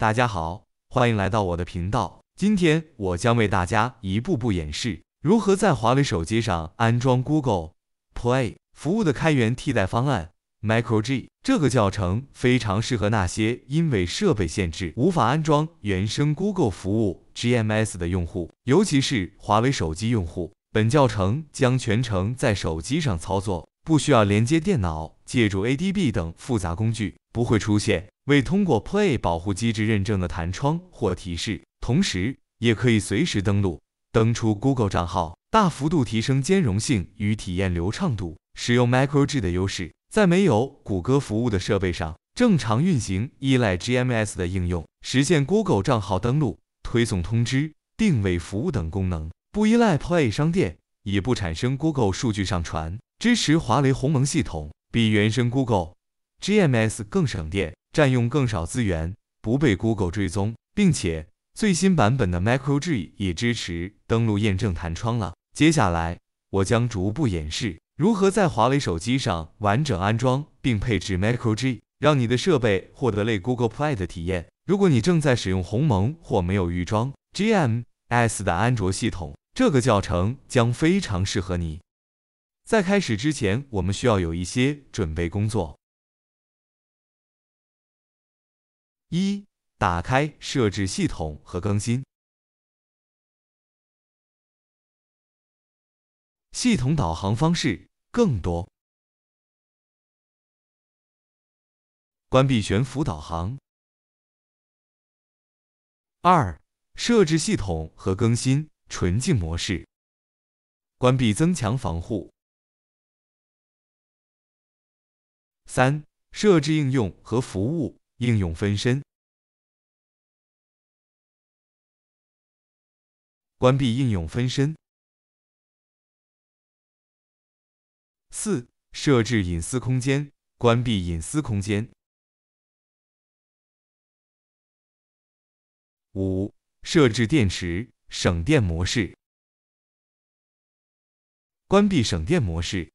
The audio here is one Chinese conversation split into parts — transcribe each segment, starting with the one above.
大家好，欢迎来到我的频道。今天我将为大家一步步演示如何在华为手机上安装 Google Play 服务的开源替代方案 MicroG。这个教程非常适合那些因为设备限制无法安装原生 Google 服务 GMS 的用户，尤其是华为手机用户。本教程将全程在手机上操作。不需要连接电脑，借助 ADB 等复杂工具，不会出现未通过 Play 保护机制认证的弹窗或提示。同时，也可以随时登录、登出 Google 账号，大幅度提升兼容性与体验流畅度。使用 microG 的优势，在没有谷歌服务的设备上正常运行依赖 GMS 的应用，实现 Google 账号登录、推送通知、定位服务等功能，不依赖 Play 商店，也不产生 Google 数据上传。支持华为鸿蒙系统，比原生 Google GMS 更省电，占用更少资源，不被 Google 追踪，并且最新版本的 Micro G 也支持登录验证弹窗了。接下来，我将逐步演示如何在华为手机上完整安装并配置 Micro G，让你的设备获得类 Google Play 的体验。如果你正在使用鸿蒙或没有预装 GMS 的安卓系统，这个教程将非常适合你。在开始之前，我们需要有一些准备工作：一、打开设置系统和更新，系统导航方式更多，关闭悬浮导航；二、设置系统和更新纯净模式，关闭增强防护。三、设置应用和服务应用分身，关闭应用分身。四、设置隐私空间，关闭隐私空间。五、设置电池省电模式，关闭省电模式。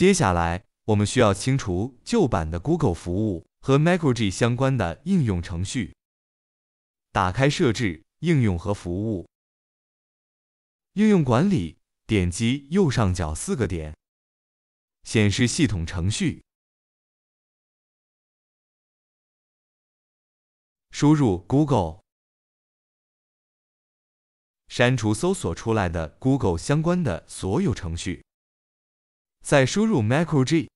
接下来，我们需要清除旧版的 Google 服务和 MicroG 相关的应用程序。打开设置、应用和服务、应用管理，点击右上角四个点，显示系统程序，输入 Google，删除搜索出来的 Google 相关的所有程序。再输入 m a c r o g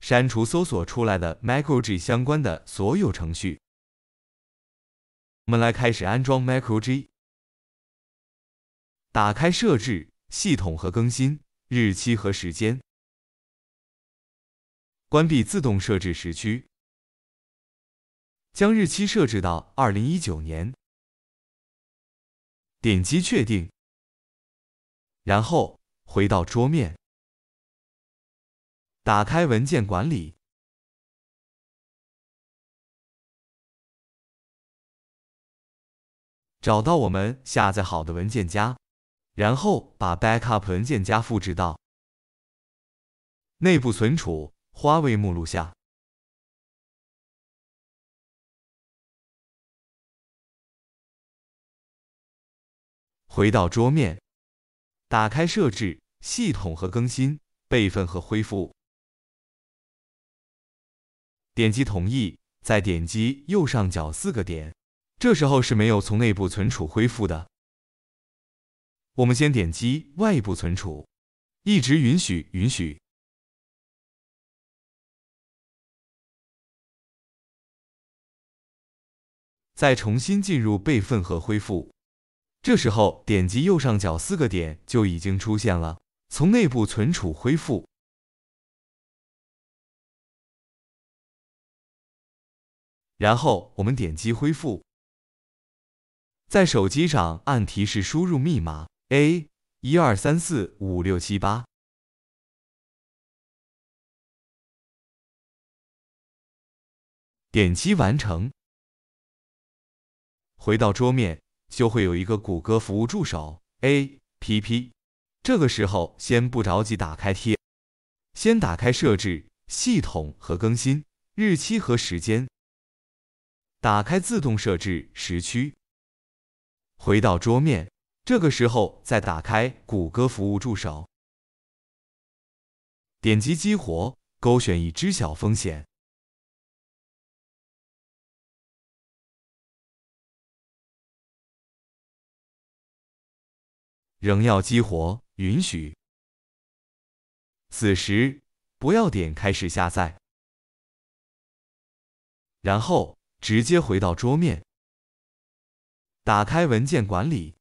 删除搜索出来的 m a c r o g 相关的所有程序。我们来开始安装 m a c r o g 打开设置、系统和更新、日期和时间，关闭自动设置时区，将日期设置到二零一九年，点击确定，然后回到桌面。打开文件管理，找到我们下载好的文件夹，然后把 backup 文件夹复制到内部存储华为目录下。回到桌面，打开设置，系统和更新，备份和恢复。点击同意，再点击右上角四个点，这时候是没有从内部存储恢复的。我们先点击外部存储，一直允许，允许，再重新进入备份和恢复。这时候点击右上角四个点就已经出现了，从内部存储恢复。然后我们点击恢复，在手机上按提示输入密码 a 一二三四五六七八，点击完成。回到桌面就会有一个谷歌服务助手 A P P，这个时候先不着急打开贴，先打开设置、系统和更新、日期和时间。打开自动设置时区，回到桌面。这个时候再打开谷歌服务助手，点击激活，勾选已知晓风险，仍要激活，允许。此时不要点开始下载，然后。直接回到桌面，打开文件管理，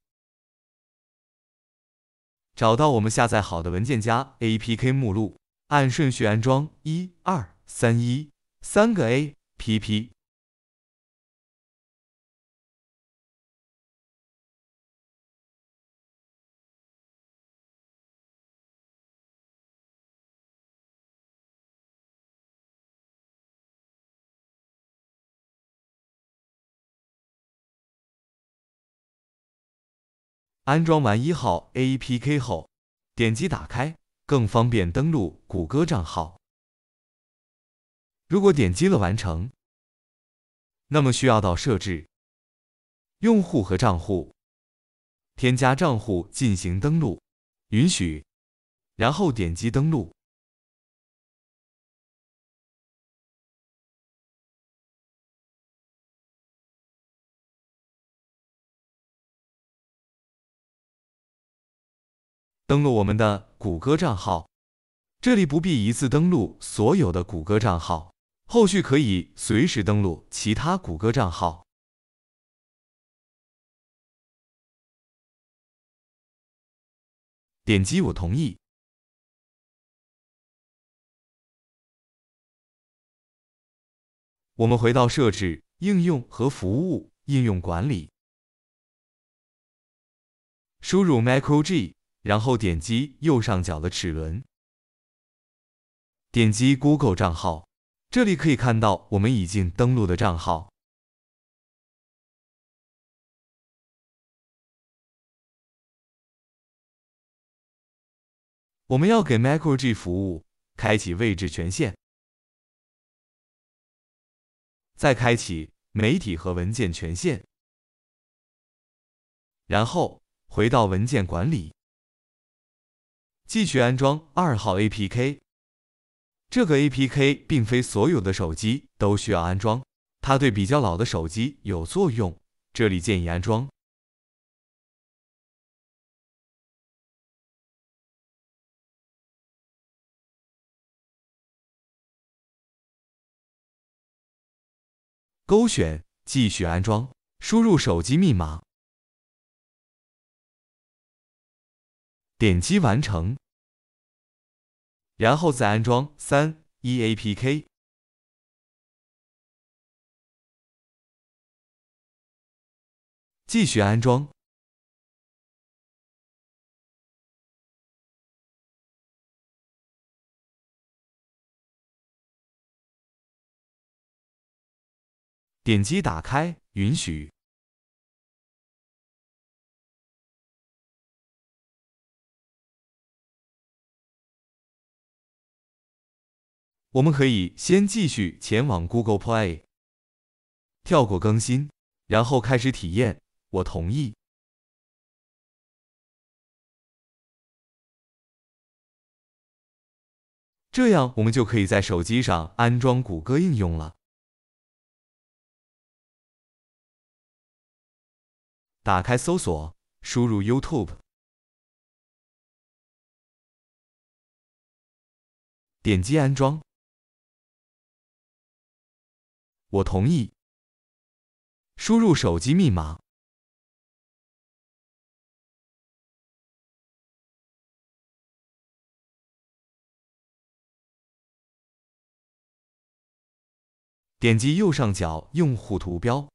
找到我们下载好的文件夹 A P K 目录，按顺序安装一二三一三个 A P P。安装完一号 A P K 后，点击打开，更方便登录谷歌账号。如果点击了完成，那么需要到设置、用户和账户，添加账户进行登录，允许，然后点击登录。登录我们的谷歌账号，这里不必一次登录所有的谷歌账号，后续可以随时登录其他谷歌账号。点击我同意。我们回到设置，应用和服务，应用管理，输入 microg。然后点击右上角的齿轮，点击 Google 账号，这里可以看到我们已经登录的账号。我们要给 MacroG 服务开启位置权限，再开启媒体和文件权限，然后回到文件管理。继续安装二号 APK，这个 APK 并非所有的手机都需要安装，它对比较老的手机有作用，这里建议安装。勾选继续安装，输入手机密码。点击完成，然后再安装三 e APK，继续安装。点击打开，允许。我们可以先继续前往 Google Play，跳过更新，然后开始体验。我同意。这样我们就可以在手机上安装谷歌应用了。打开搜索，输入 YouTube，点击安装。我同意。输入手机密码。点击右上角用户图标，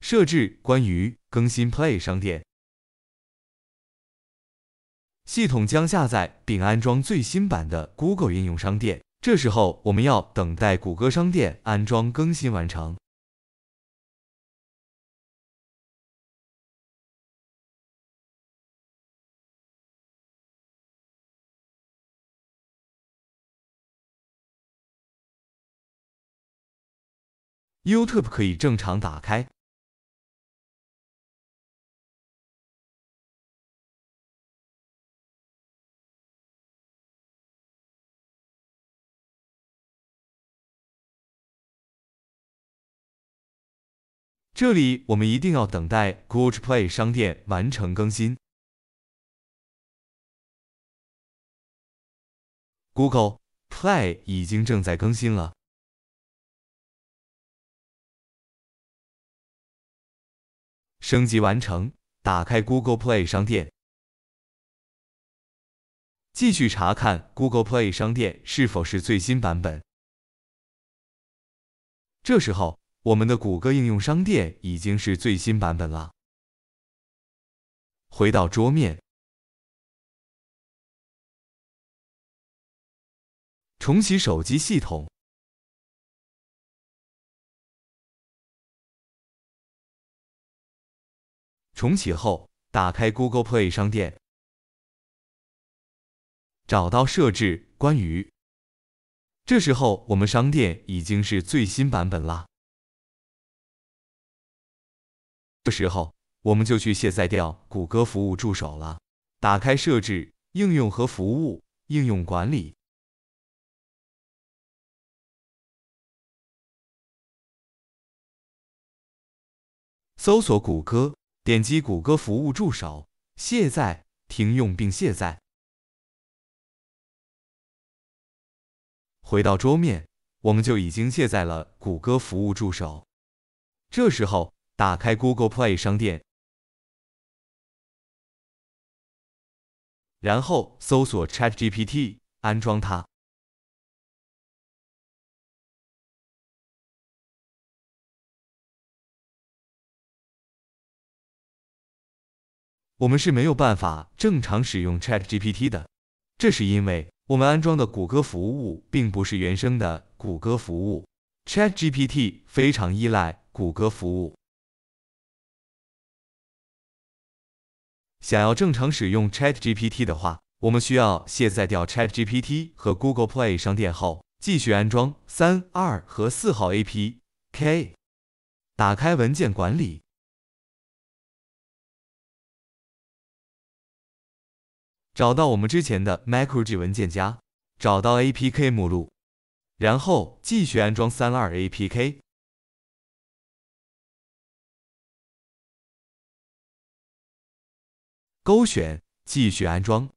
设置、关于、更新 Play 商店。系统将下载并安装最新版的 Google 应用商店。这时候，我们要等待谷歌商店安装更新完成。YouTube 可以正常打开。这里我们一定要等待 Google Play 商店完成更新。Google Play 已经正在更新了，升级完成。打开 Google Play 商店，继续查看 Google Play 商店是否是最新版本。这时候。我们的谷歌应用商店已经是最新版本了。回到桌面，重启手机系统。重启后，打开 Google Play 商店，找到设置、关于。这时候，我们商店已经是最新版本了。这时候，我们就去卸载掉谷歌服务助手了。打开设置、应用和服务、应用管理，搜索谷歌，点击谷歌服务助手，卸载、停用并卸载。回到桌面，我们就已经卸载了谷歌服务助手。这时候。打开 Google Play 商店，然后搜索 Chat GPT，安装它。我们是没有办法正常使用 Chat GPT 的，这是因为我们安装的谷歌服务并不是原生的谷歌服务。Chat GPT 非常依赖谷歌服务。想要正常使用 Chat GPT 的话，我们需要卸载掉 Chat GPT 和 Google Play 商店后，继续安装三二和四号 APK。打开文件管理，找到我们之前的 MicroG 文件夹，找到 APK 目录，然后继续安装三二 APK。勾选继续安装，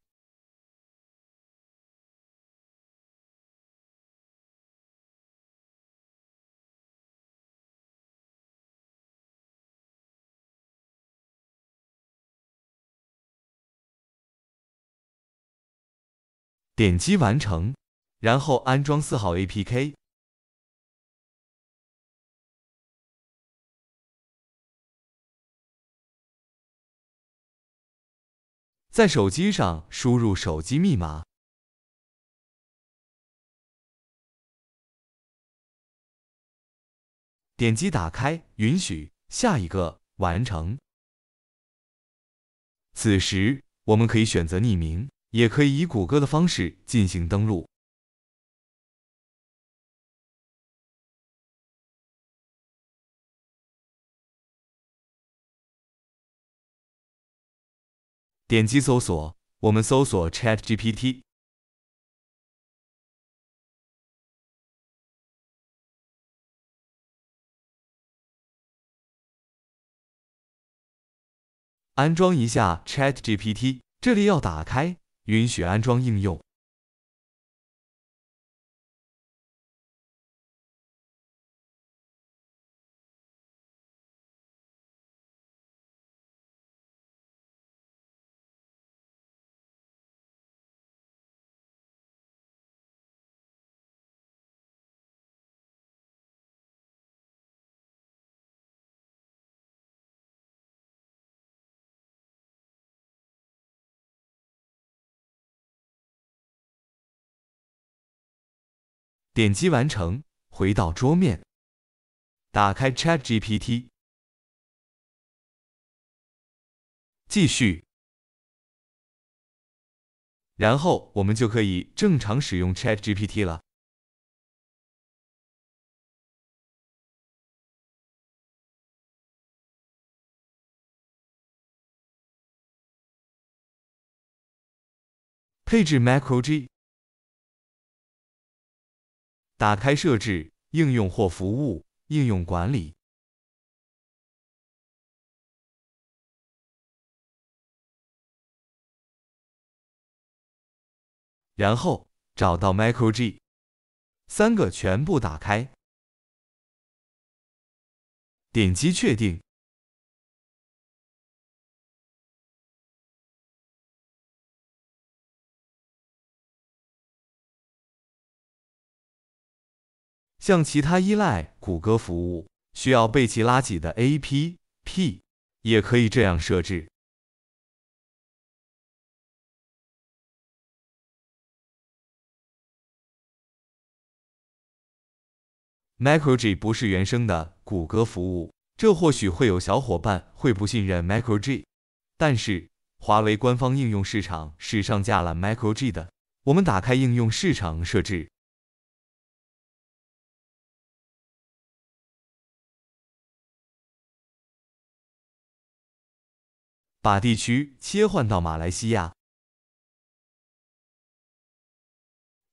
点击完成，然后安装四号 APK。在手机上输入手机密码，点击打开，允许，下一个，完成。此时，我们可以选择匿名，也可以以谷歌的方式进行登录。点击搜索，我们搜索 Chat GPT，安装一下 Chat GPT。这里要打开允许安装应用。点击完成，回到桌面，打开 Chat GPT，继续。然后我们就可以正常使用 Chat GPT 了。配置 Maco r G。打开设置、应用或服务、应用管理，然后找到 MicroG，三个全部打开，点击确定。像其他依赖谷歌服务需要备齐拉圾的 A P P，也可以这样设置。Micro G 不是原生的谷歌服务，这或许会有小伙伴会不信任 Micro G，但是华为官方应用市场是上架了 Micro G 的。我们打开应用市场设置。把地区切换到马来西亚，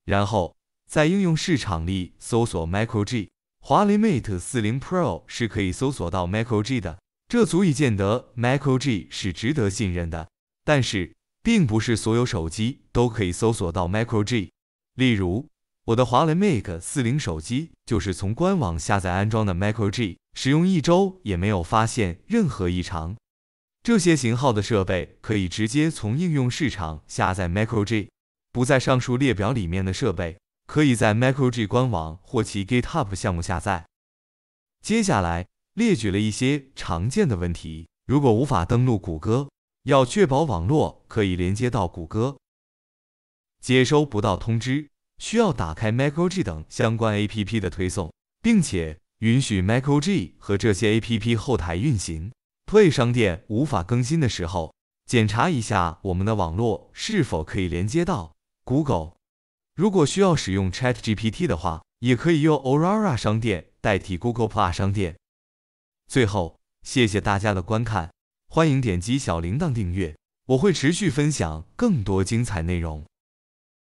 然后在应用市场里搜索 “microg”，华为 Mate 四零 Pro 是可以搜索到 microg 的。这足以见得 microg 是值得信任的。但是，并不是所有手机都可以搜索到 microg。例如，我的华为 Mate 四零手机就是从官网下载安装的 microg，使用一周也没有发现任何异常。这些型号的设备可以直接从应用市场下载 MicroG。不在上述列表里面的设备，可以在 MicroG 官网或其 GitHub 项目下载。接下来列举了一些常见的问题：如果无法登录谷歌，要确保网络可以连接到谷歌；接收不到通知，需要打开 MicroG 等相关 APP 的推送，并且允许 MicroG 和这些 APP 后台运行。Play 商店无法更新的时候，检查一下我们的网络是否可以连接到 Google。如果需要使用 Chat GPT 的话，也可以用 Aurora 商店代替 Google p l u s 商店。最后，谢谢大家的观看，欢迎点击小铃铛订阅，我会持续分享更多精彩内容。